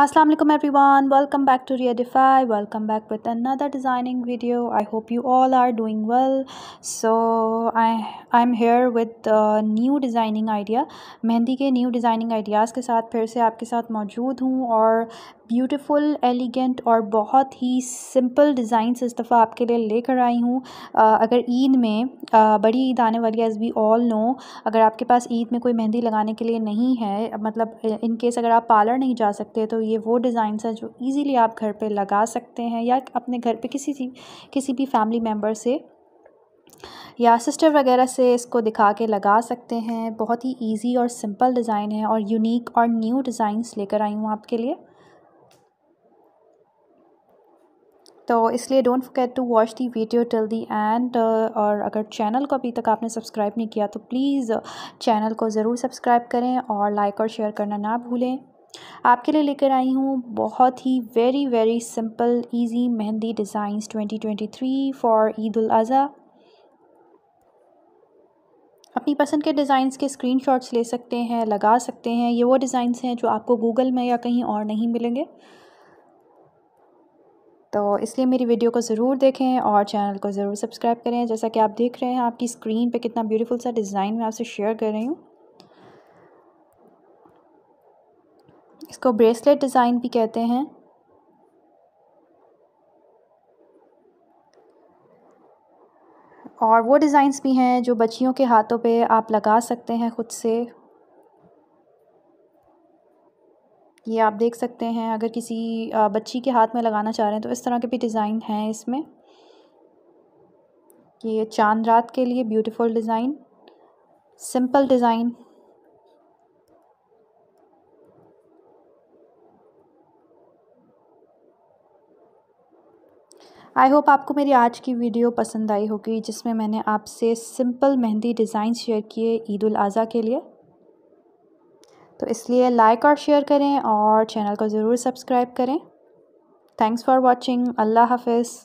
Assalamualaikum everyone welcome back to Readify welcome back with another designing video I hope you all are doing well so I I'm here with new designing idea Mehndi ke new designing ideas के साथ फिर से आपके साथ मौजूद हूँ और beautiful elegant और बहुत ही सिंपल डिज़ाइन इस दफ़ा आपके लिए लेकर आई हूँ अगर ईद में आ, बड़ी ईद आने वाली है एज़ वी ऑल नो अगर आपके पास ईद में कोई मेहंदी लगाने के लिए नहीं है मतलब इन केस अगर आप पार्लर नहीं जा सकते तो ये वो डिज़ाइन है जो ईज़िली आप घर पर लगा सकते हैं या अपने घर पर किसी किसी भी फैमिली मेम्बर से या सिस्टर वगैरह से इसको दिखा के लगा सकते हैं बहुत ही इजी और सिंपल डिज़ाइन है और यूनिक और न्यू डिज़ाइंस लेकर आई हूँ आपके लिए तो इसलिए don't forget to watch the video till the end और अगर चैनल को अभी तक आपने सब्सक्राइब नहीं किया तो प्लीज़ चैनल uh, को ज़रूर सब्सक्राइब करें और लाइक और शेयर करना ना भूलें आपके लिए लेकर आई हूँ बहुत ही very very simple easy mehndi designs 2023 for Eid ul Azha अपनी पसंद के डिज़ाइंस के स्क्रीनशॉट्स ले सकते हैं लगा सकते हैं ये वो डिज़ाइंस हैं जो आपको गूगल में या कहीं और नहीं मिलेंगे तो इसलिए मेरी वीडियो को ज़रूर देखें और चैनल को ज़रूर सब्सक्राइब करें जैसा कि आप देख रहे हैं आपकी स्क्रीन पे कितना ब्यूटीफुल सा डिज़ाइन मैं आपसे शेयर कर रही हूँ इसको ब्रेसलेट डिज़ाइन भी कहते हैं और वो डिज़ाइंस भी हैं जो बच्चियों के हाथों पे आप लगा सकते हैं ख़ुद से ये आप देख सकते हैं अगर किसी बच्ची के हाथ में लगाना चाह रहे हैं तो इस तरह के भी डिज़ाइन हैं इसमें ये चांद रात के लिए beautiful design simple design I hope आपको मेरी आज की वीडियो पसंद आई होगी जिसमें मैंने आपसे सिंपल मेहंदी डिज़ाइन शेयर किए ईद उल अज़ा के लिए तो इसलिए लाइक और शेयर करें और चैनल को ज़रूर सब्सक्राइब करें थैंक्स फॉर वॉचिंग अल्लाह हाफिज़